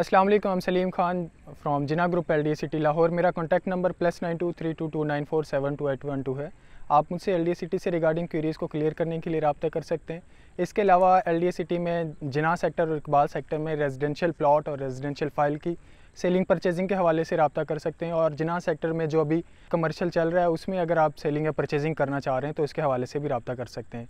अस्सलाम वालेकुम Salim Khan from Jinnah group L D city Lahore मेरा contact number plus nine two three two two nine four seven two eight one two है आप मुझसे L D city से regarding queries को clear करने के लिए रबा कर सकते हैं इसके अलावा एल डी सिटी में जिना सेक्टर और इकबाल सेक्टर में रेजिडेंशियल प्लाट और रेजिडेंशियल फ़ाइल की सेलिंग परचेजिंग के हवाले से रबता कर सकते हैं और जिना सेक्टर में जो अभी कमर्शल चल रहा है उसमें अगर आप सेलिंग या परचेजिंग करना चाह रहे हैं तो इसके हवाले से भी रबता कर सकते हैं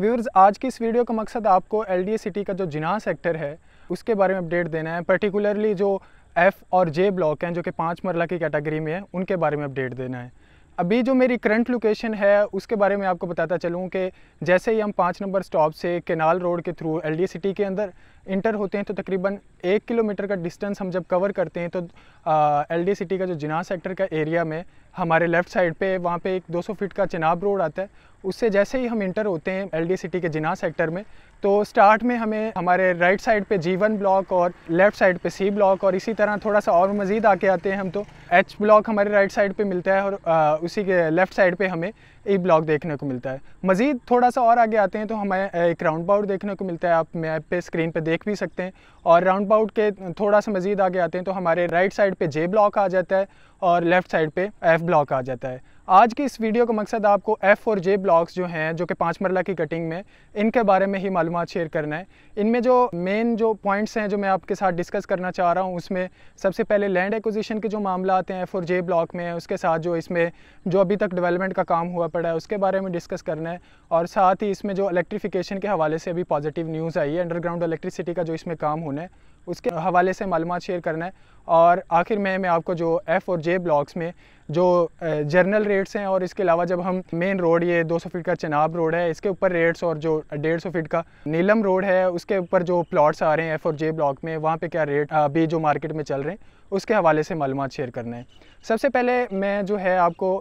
व्यूअर्स आज की इस वीडियो का मकसद आपको एल सिटी का जो जिना सेक्टर है उसके बारे में अपडेट देना है पर्टिकुलरली जो एफ़ और जे ब्लॉक हैं जो कि पाँच मरला की कैटेगरी में है उनके बारे में अपडेट देना है अभी जो मेरी करंट लोकेशन है उसके बारे में आपको बताता चलूँ कि जैसे ही हम पाँच नंबर स्टॉप से केनाल रोड के थ्रू एल सिटी के अंदर इंटर होते हैं तो तकरीबन एक किलोमीटर का डिस्टेंस हम जब कवर करते हैं तो एल सिटी का जो जिना सेक्टर का एरिया में हमारे लेफ़्ट साइड पे वहाँ पे एक 200 फीट का चिनाब रोड आता है उससे जैसे ही हम इंटर होते हैं एल सिटी के जिना सेक्टर में तो स्टार्ट में हमें हमारे राइट साइड पे जी वन ब्लॉक और लेफ़्ट साइड पे सी ब्लॉक और इसी तरह थोड़ा सा और मज़ीद आके आते हैं हम तो एच ब्लॉक हमारे राइट साइड पर मिलता है और आ, उसी के लेफ़्ट साइड पर हमें ई ब्लॉक देखने को मिलता है मज़ीद थोड़ा सा और आगे आते हैं तो हमें एक राउंड बाउट देखने को मिलता है आप मैप पे स्क्रीन पे देख भी सकते हैं और राउंड बाउट के थोड़ा सा मज़ीद आगे आते हैं तो हमारे राइट साइड पे जे ब्लॉक आ जाता है और लेफ़्ट साइड पे एफ़ ब्लॉक आ जाता है आज की इस वीडियो का मकसद आपको एफ़ और जे ब्लॉक्स जो हैं जो कि पाँच मरला की कटिंग में इनके बारे में ही मालूम शेयर करना है इनमें जो मेन जो पॉइंट्स हैं जो मैं आपके साथ डिस्कस करना चाह रहा हूँ उसमें सबसे पहले लैंड एक्विजिशन के जो मामला आते हैं एफ़ और जे ब्लॉक में उसके साथ जो इसमें जो अभी तक डेवलपमेंट का काम हुआ पड़ा है उसके बारे में डिस्कस करना है और साथ ही इसमें जो इलेक्ट्रिफिकेशन के हवाले से अभी पॉजिटिव न्यूज़ आई है अंडरग्राउंड इलेक्ट्रिसिटी का जो इसमें काम होना है उसके हवाले से मालूम शेयर करना है और आखिर में मैं आपको जो एफ़ और जे ब्लॉक्स में जो जर्नल रेट्स हैं और इसके अलावा जब हम मेन रोड ये 200 फीट का चनाब रोड है इसके ऊपर रेट्स और जो 150 फीट का नीलम रोड है उसके ऊपर जो प्लॉट्स आ रहे हैं एफ़ और जे ब्लॉक में वहाँ पे क्या रेट अभी जो मार्केट में चल रहे हैं उसके हवाले से मालूम शेयर करना है सबसे पहले मैं जो है आपको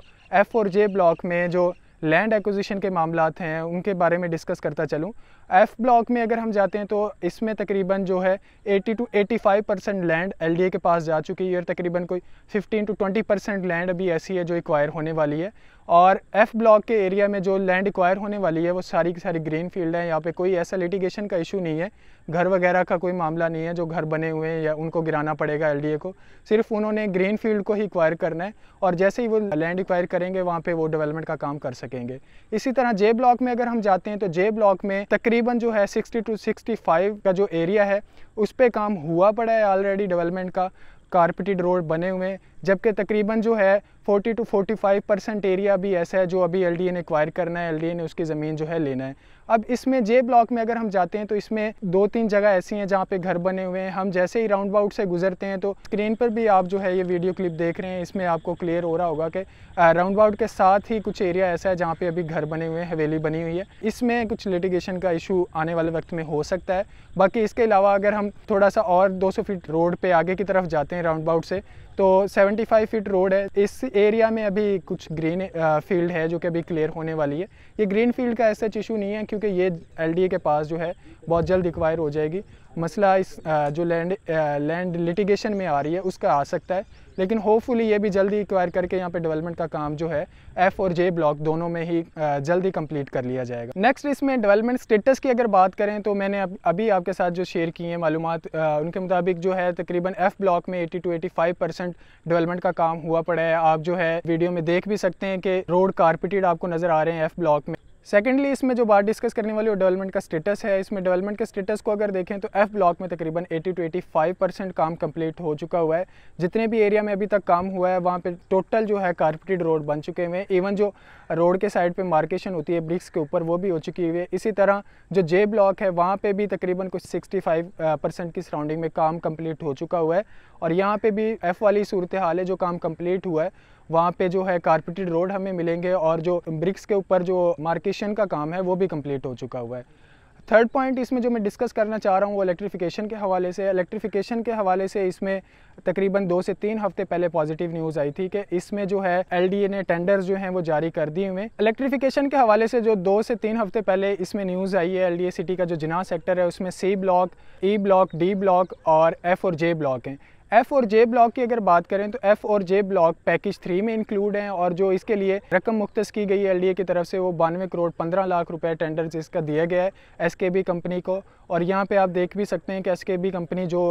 एफ़ और जे ब्लॉक में जो लैंड एक्विजिशन के मामला हैं उनके बारे में डिस्कस करता चलूँ एफ़ ब्लॉक में अगर हम जाते हैं तो इसमें तकरीबन जो है 80 टू 85 परसेंट लैंड एलडीए के पास जा चुकी है और तकरीबन कोई 15 टू 20 परसेंट लैंड अभी ऐसी है जो एक्वायर होने वाली है और एफ़ ब्लॉक के एरिया में जो लैंड एक्वायर होने वाली है वो सारी की सारी ग्रीन फील्ड है यहाँ पे कोई ऐसा लिटिगेशन का इशू नहीं है घर वगैरह का कोई मामला नहीं है जो घर बने हुए हैं या उनको गिराना पड़ेगा एलडीए को सिर्फ उन्होंने ग्रीन फील्ड को ही एक्वायर करना है और जैसे ही वो लैंड एक्वायर करेंगे वहाँ पर वो डेवलपमेंट का काम कर सकेंगे इसी तरह जे ब्लॉक में अगर हम जाते हैं तो जे ब्लॉक में तकरीबन तकरीबन जो है 60 टू 65 का जो एरिया है उस पर काम हुआ पड़ा है ऑलरेडी डेवलपमेंट का कारपेटेड रोड बने हुए हैं जबकि तकरीबन जो है 40 टू 45 परसेंट एरिया भी ऐसा है जो अभी एल डी ने एक्वायर करना है एल डी ने उसकी ज़मीन जो है लेना है अब इसमें जे ब्लॉक में अगर हम जाते हैं तो इसमें दो तीन जगह ऐसी हैं जहाँ पे घर बने हुए हैं हम जैसे ही राउंड बाउट से गुजरते हैं तो स्क्रीन पर भी आप जो है ये वीडियो क्लिप देख रहे हैं इसमें आपको क्लियर हो रहा होगा कि राउंड बाउट के साथ ही कुछ एरिया ऐसा है जहाँ पे अभी घर बने हुए हैं हवेली बनी हुई है इसमें कुछ लिटिगेशन का इशू आने वाले वक्त में हो सकता है बाकी इसके अलावा अगर हम थोड़ा सा और दो फीट रोड पर आगे की तरफ जाते हैं राउंड बाउट से तो 75 फीट रोड है इस एरिया में अभी कुछ ग्रीन फील्ड है जो कि अभी क्लियर होने वाली है ये ग्रीन फील्ड का ऐसा इशू नहीं है क्योंकि क्योंकि ये एलडीए के पास जो है बहुत जल्द रिक्वायर हो जाएगी मसला इस जो लैंड लैंड लिटिगेशन में आ रही है उसका आ सकता है लेकिन होपफुली ये भी जल्दी रिक्वायर करके यहाँ पे डेवलपमेंट का काम जो है एफ़ और जे ब्लॉक दोनों में ही जल्दी कंप्लीट कर लिया जाएगा नेक्स्ट इसमें डेवलपमेंट स्टेटस की अगर बात करें तो मैंने अब अभी आपके साथ जो शेयर की हैं मालूम उनके मुताबिक जो है तकरीबन एफ़ ब्लॉक में eighty to eighty percent development का काम हुआ पड़ा है आप जो है वीडियो में देख भी सकते हैं कि रोड कारपेटेड आपको नज़र आ रहे हैं एफ़ ब्लॉक में सेकेंडली इसमें जो बात डिस्कस करने वाली वो डेवलपमेंट का स्टेटस है इसमें डेवलपमेंट के स्टेटस को अगर देखें तो एफ़ ब्लॉक में तकरीबन 80 टू 85 परसेंट काम कंप्लीट हो चुका हुआ है जितने भी एरिया में अभी तक काम हुआ है वहाँ पे टोटल जो है कारपेटेड रोड बन चुके हुए हैं इवन जो रोड के साइड पे मार्केशन होती है ब्रिक्स के ऊपर वो भी हो चुकी हुई है इसी तरह जो जे ब्लॉक है वहाँ पे भी तकरीबन कुछ 65 परसेंट की सराउंडिंग में काम कंप्लीट हो चुका हुआ है और यहाँ पे भी एफ़ वाली सूरत हाल है जो काम कंप्लीट हुआ है वहाँ पे जो है कारपेटेड रोड हमें मिलेंगे और जो ब्रिक्स के ऊपर जो मार्केशन का काम है वो भी कम्प्लीट हो चुका हुआ है थर्ड पॉइंट इसमें जो मैं डिस्कस करना चाह रहा हूँ वो इलेक्ट्रिफिकेशन के हवाले से इलेक्ट्रिफिकेशन के हवाले से इसमें तकरीबन दो से तीन हफ्ते पहले पॉजिटिव न्यूज़ आई थी कि इसमें जो है एलडीए ने टेंडर्स जो हैं वो जारी कर दिए हुए इलेक्ट्रिफिकेशन के हवाले से जो दो से तीन हफ्ते पहले इसमें न्यूज़ आई है ए सिटी का जो जिना सेक्टर है उसमें C block E block D block और एफ और जे ब्लॉक हैं एफ़ और जे ब्लॉक की अगर बात करें तो एफ़ और जे ब्लॉक पैकेज थ्री में इंक्लूड हैं और जो इसके लिए रकम मुख्त की गई है एल की तरफ से वो बानवे करोड़ पंद्रह लाख रुपये टेंडर इसका दिया गया है एस कंपनी को और यहाँ पर आप देख भी सकते हैं कि एस कंपनी जो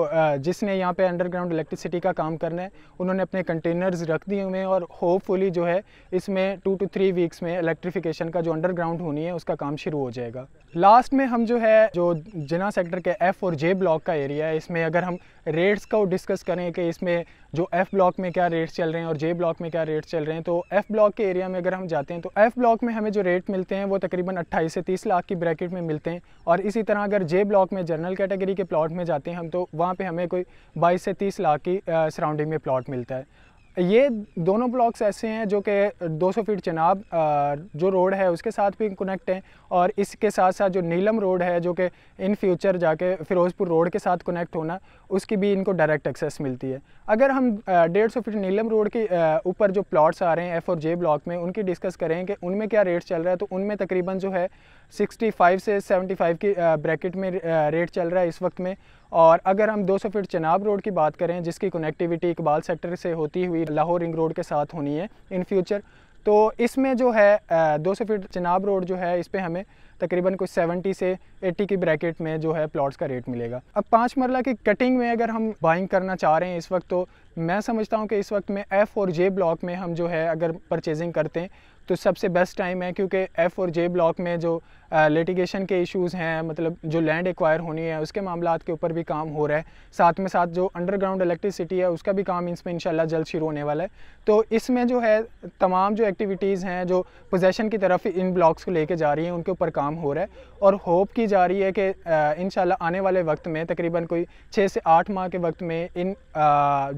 जिसने यहाँ पर अंडरग्राउंड इलेक्ट्रिसिटी का काम करना है उन्होंने अपने कंटेनर्स रख दिए हुए हैं और होपफुली जो है इसमें टू टू थ्री वीक्स में इलेक्ट्रिफिकेशन का जो अंडरग्राउंड होनी है उसका काम शुरू हो जाएगा लास्ट में हम जो है जो जिना सेक्टर के एफ़ और जे ब्लॉक का एरिया है इसमें अगर हम रेट्स का डिस्कस करें कि इसमें जो एफ़ ब्लॉक में क्या रेट्स चल रहे हैं और जे ब्लॉक में क्या रेट्स चल रहे हैं तो एफ़ ब्लॉक के एरिया में अगर हम जाते हैं तो एफ़ ब्लॉक में हमें जो रेट मिलते हैं वो तकरीबन अट्ठाईस से तीस लाख की ब्रैकेट में मिलते हैं और इसी तरह अगर जे ब्लॉक में जनरल कैटेगरी के प्लाट में जाते हैं हम तो वहाँ पर हमें कोई बाईस से तीस लाख की सराउंडिंग में प्लाट मिलता है ये दोनों ब्लॉक्स ऐसे हैं जो कि 200 फीट चनाब जो रोड है उसके साथ भी कनेक्ट हैं और इसके साथ साथ जो नीलम रोड है जो कि इन फ्यूचर जाके फ़िरोज़पुर रोड के साथ कनेक्ट होना उसकी भी इनको डायरेक्ट एक्सेस मिलती है अगर हम डेढ़ सौ फीट नीलम रोड के ऊपर जो प्लॉट्स आ रहे हैं एफ़ और जे ब्लॉक में उनकी डिस्कस करें कि उनमें क्या रेट चल रहा है तो उनमें तकरीबन जो है सिक्सटी से सेवेंटी की ब्रैकेट में रेट चल रहा है इस वक्त में और अगर हम 200 फीट चनाब रोड की बात करें जिसकी कनेक्टिविटी इकबाल सेक्टर से होती हुई लाहौर रिंग रोड के साथ होनी है इन फ्यूचर तो इसमें जो है 200 फीट चनाब रोड जो है इस पर हमें तकरीबन कुछ 70 से 80 की ब्रैकेट में जो है प्लॉट्स का रेट मिलेगा अब पाँच मरला की कटिंग में अगर हम बाइंग करना चाह रहे हैं इस वक्त तो मैं समझता हूँ कि इस वक्त में एफ़ और जे ब्लॉक में हम जो है अगर परचेजिंग करते हैं तो सबसे बेस्ट टाइम है क्योंकि एफ़ और जे ब्लॉक में जो लिटिगेशन के इश्यूज़ हैं मतलब जो लैंड एक्वायर होनी है उसके मामला के ऊपर भी काम हो रहा है साथ में साथ जो अंडरग्राउंड इलेक्ट्रिसिटी है उसका भी काम इसमें इंशाल्लाह जल्द शुरू होने वाला है तो इसमें जो है तमाम जो एक्टिविटीज़ हैं जो पोजेसन की तरफ इन ब्लॉक्स को लेके जा रही हैं उनके ऊपर काम हो रहा है और होप की जा रही है कि इन आने वाले वक्त में तकरीबन कोई छः से आठ माह के वक्त में इन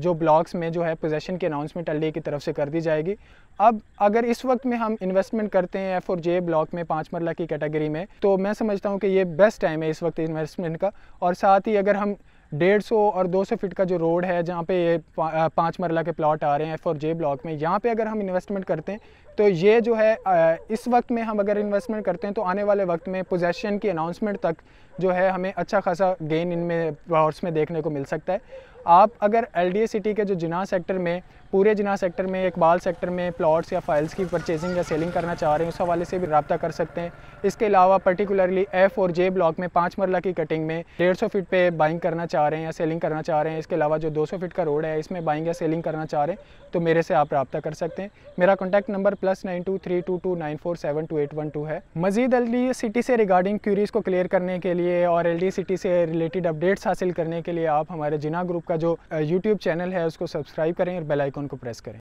जो ब्लॉक्स में जो है पोजेसन की अनाउंसमेंट डी की तरफ से कर दी जाएगी अब अगर इस वक्त में हम इन्वेस्टमेंट करते हैं एफ और जे ब्लॉक में पाँच मरला की कैटेगरी में तो मैं समझता हूँ कि ये बेस्ट टाइम है इस वक्त इन्वेस्टमेंट का और साथ ही अगर हम डेढ़ सौ और दो सौ फिट का जो रोड है जहाँ पे ये पाँच मरला के प्लॉट आ रहे हैं एफ और जे ब्लॉक में यहाँ पे अगर हम इन्वेस्टमेंट करते हैं तो ये जो है इस वक्त में हम अगर इन्वेस्टमेंट करते हैं तो आने वाले वक्त में पोजेशन की अनाउंसमेंट तक जो है हमें अच्छा खासा गेन इनमें प्लॉट्स में देखने को मिल सकता है आप अगर एल सिटी के जो जिना सेक्टर में पूरे जिना सेक्टर में इकबाल सेक्टर में प्लॉट्स या फाइल्स की परचेजिंग या सेलिंग करना चाह रहे हैं उस हवाले से भी रबता कर सकते हैं इसके अलावा पर्टिकुलरली एफ़ और जे ब्लॉक में पाँच मरला की कटिंग में डेढ़ सौ फीट पर बाइंग करना चाह रहे हैं या सेलिंग करना चाह रहे हैं इसके अलावा जो दो सौ फीट का रोड है इसमें बाइंग या सेलिंग करना चाह रहे हैं तो मेरे से आप रबता कर सकते हैं मेरा contact number plus nine two three two two nine four seven two eight one two है मजीद एल डी सिटी से रिगार्डिंग क्यूरीज़ को क्लियर करने के लिए और एल डी सिटी से रिलेटेड अपडेट्स हासिल करने के लिए आप हमारे जिना ग्रुप आपका जो यूट्यूब चैनल है उसको सब्सक्राइब करें और बेलाइकॉन को प्रेस करें